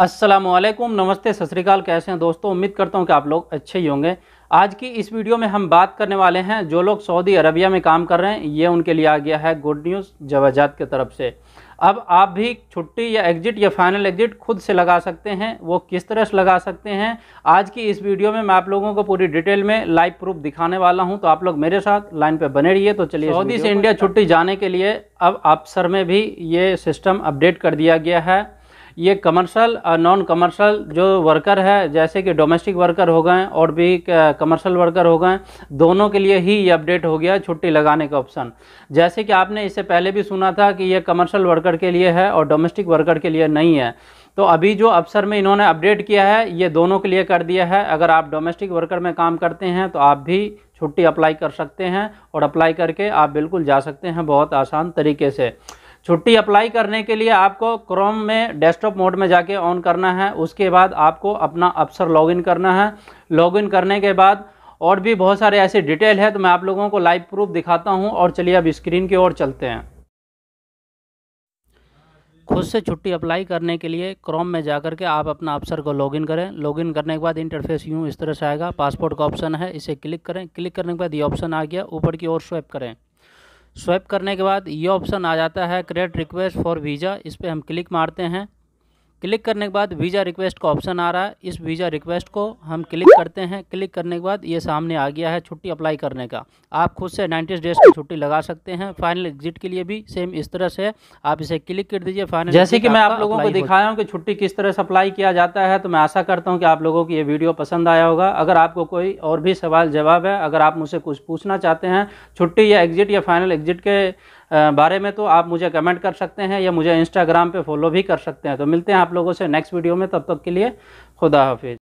असलम नमस्ते सत श्रीकाल कैसे हैं दोस्तों उम्मीद करता हूं कि आप लोग अच्छे ही होंगे आज की इस वीडियो में हम बात करने वाले हैं जो लोग सऊदी अरबिया में काम कर रहे हैं ये उनके लिए आ गया है गुड न्यूज़ जवाजात की तरफ से अब आप भी छुट्टी या एग्जिट या फाइनल एग्जिट खुद से लगा सकते हैं वो किस तरह से लगा सकते हैं आज की इस वीडियो में मैं आप लोगों को पूरी डिटेल में लाइव प्रूफ दिखाने वाला हूं तो आप लोग मेरे साथ लाइन पे बने रहिए तो चलिए सऊदी से इंडिया छुट्टी जाने के लिए अब अफसर में भी ये सिस्टम अपडेट कर दिया गया है ये कमर्शल नॉन कमर्शल जो वर्कर है जैसे कि डोमेस्टिक वर्कर हो गए और भी कमर्शल uh, वर्कर हो गए दोनों के लिए ही ये अपडेट हो गया छुट्टी लगाने का ऑप्शन जैसे कि आपने इससे पहले भी सुना था कि ये कमर्शल वर्कर के लिए है और डोमेस्टिक वर्कर के लिए नहीं है तो अभी जो अफसर में इन्होंने अपडेट किया है ये दोनों के लिए कर दिया है अगर आप डोमेस्टिक वर्कर में काम करते हैं तो आप भी छुट्टी अप्लाई कर सकते हैं और अप्लाई करके आप बिल्कुल जा सकते हैं बहुत आसान तरीके से छुट्टी अप्लाई करने के लिए आपको क्रोम में डेस्कटॉप मोड में जाके ऑन करना है उसके बाद आपको अपना अफसर लॉगिन करना है लॉगिन करने के बाद और भी बहुत सारे ऐसे डिटेल है तो मैं आप लोगों को लाइव प्रूफ दिखाता हूँ और चलिए अब स्क्रीन की ओर चलते हैं खुद से छुट्टी अप्लाई करने के लिए क्रोम में जा कर के आप अपना अफसर को लॉगिन करें लॉगिन करने के बाद इंटरफेस यूँ इस तरह से आएगा पासपोर्ट का ऑप्शन है इसे क्लिक करें क्लिक करने के बाद ये ऑप्शन आ गया ऊपर की ओर स्वैप करें स्वाइप करने के बाद ये ऑप्शन आ जाता है क्रिएट रिक्वेस्ट फॉर वीज़ा इस पर हम क्लिक मारते हैं क्लिक करने के बाद वीज़ा रिक्वेस्ट का ऑप्शन आ रहा है इस वीज़ा रिक्वेस्ट को हम क्लिक करते हैं क्लिक करने के बाद ये सामने आ गया है छुट्टी अप्लाई करने का आप खुद से नाइन्टी डेज की छुट्टी लगा सकते हैं फाइनल एग्जिट के लिए भी सेम इस तरह से आप इसे क्लिक कर दीजिए फाइनल जैसे कि मैं आप लोगों को दिखाया हूँ कि छुट्टी किस तरह से अप्लाई किया जाता है तो मैं आशा करता हूँ कि आप लोगों को ये वीडियो पसंद आया होगा अगर आपको कोई और भी सवाल जवाब है अगर आप मुझसे कुछ पूछना चाहते हैं छुट्टी या एग्जिट या फाइनल एग्जिट के बारे में तो आप मुझे कमेंट कर सकते हैं या मुझे इंस्टाग्राम पे फॉलो भी कर सकते हैं तो मिलते हैं आप लोगों से नेक्स्ट वीडियो में तब तक के लिए खुदा हाफिज़